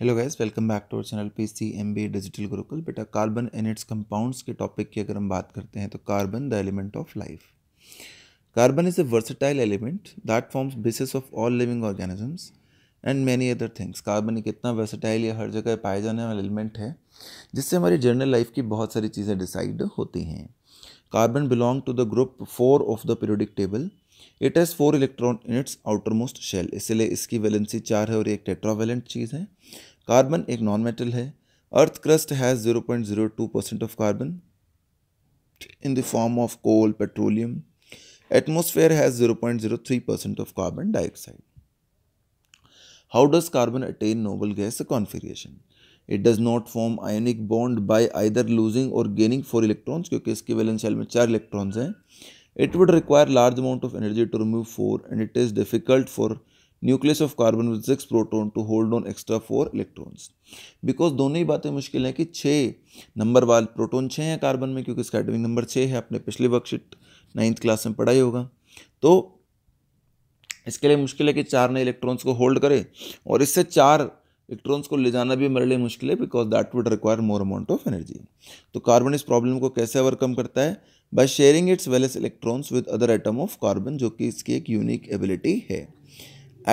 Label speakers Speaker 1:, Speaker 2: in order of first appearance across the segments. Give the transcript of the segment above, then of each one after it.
Speaker 1: hello guys welcome back to our channel P C M B digital Gurukul बेटा carbon and its compounds के topic की अगर हम बात करते हैं तो carbon the element of life carbon is a versatile element that forms basis of all living organisms and many other things carbon एक इतना वर्सेटाइल या हर जगह पाए जाने वाला एलिमेंट है जिससे हमारी जर्नल लाइफ की बहुत सारी चीज़ें डिसाइड होती हैं carbon belong to the group four of the periodic table it has four electron in its outermost shell इसलिए इसकी वैलेंसी चार है और एक टेट्रावेलेंट चीज़ है कार्बन एक नॉन मेटल है earth crust has zero point zero two percent of carbon in the form of coal petroleum atmosphere has zero point zero three percent of carbon dioxide how does carbon attain noble gas configuration it does not form ionic bond by either losing or gaining four electrons क्योंकि इसकी valence shell में चार electrons हैं It would require large amount of energy to remove four and it is difficult for nucleus of carbon with six proton to hold on extra four electrons because दोनों ही बातें मुश्किल हैं कि छः नंबर वाले प्रोटोन छः हैं कार्बन में क्योंकि इसका एटमिक नंबर छः है अपने पिछले वर्कशीट नाइन्थ क्लास में पढ़ाई होगा तो इसके लिए मुश्किल है कि चार नए इलेक्ट्रॉन्स को होल्ड करें और इससे चार इलेक्ट्रॉन्स को ले जाना भी मेरे लिए मुश्किल है because that would require more amount of energy तो कार्बन इस प्रॉब्लम को कैसे ओवरकम करता है by sharing its valence electrons with other atom of carbon जो कि इसकी एक यूनिक एबिलिटी है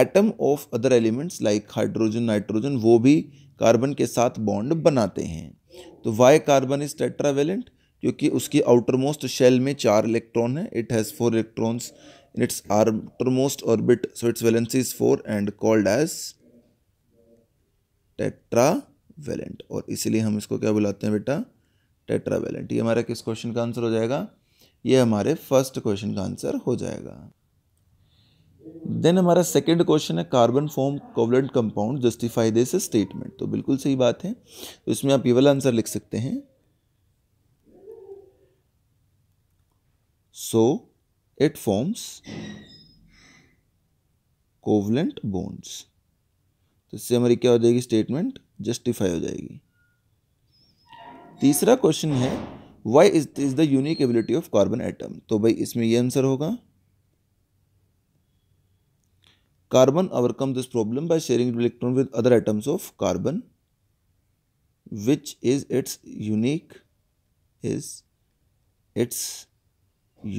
Speaker 1: atom of other elements like hydrogen nitrogen वो भी कार्बन के साथ बॉन्ड बनाते हैं तो वाई कार्बन इज टेट्रावेलेंट क्योंकि उसकी आउटरमोस्ट शेल में चार इलेक्ट्रॉन है it has four electrons in its most orbit so its valency is four and called as tetravalent और इसीलिए हम इसको क्या बुलाते हैं बेटा टेट्रावेलेंट ये हमारा किस क्वेश्चन का आंसर हो जाएगा ये हमारे फर्स्ट क्वेश्चन का आंसर हो जाएगा देन हमारा सेकंड क्वेश्चन है carbon form covalent compound justify this statement तो बिल्कुल सही बात है तो इसमें आप ये वाला आंसर लिख सकते हैं so it forms covalent bonds तो इससे हमारी क्या हो जाएगी स्टेटमेंट जस्टिफाई हो जाएगी तीसरा क्वेश्चन है why is is the unique ability of carbon atom तो भाई इसमें ये आंसर होगा carbon overcome this problem by sharing electron with other atoms of carbon which is its unique is its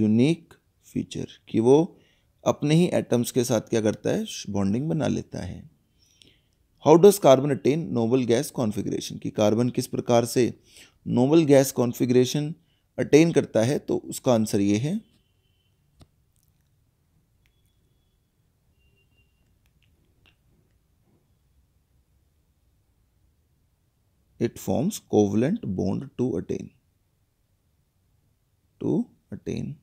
Speaker 1: unique feature कि वो अपने ही atoms के साथ क्या करता है बॉन्डिंग बना लेता है how does carbon attain noble gas configuration कि कार्बन किस प्रकार से नोबल गैस कॉन्फिग्रेशन अटेन करता है तो उसका आंसर ये है it forms covalent bond to attain to attain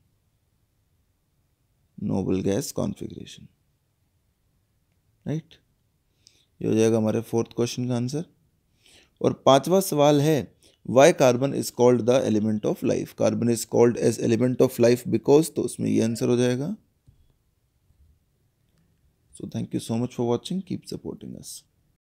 Speaker 1: noble gas configuration right ये हो जाएगा हमारे फोर्थ क्वेश्चन का आंसर और पांचवा सवाल है why carbon is called the element of life carbon is called as element of life because तो उसमें ये आंसर हो जाएगा so thank you so much for watching keep supporting us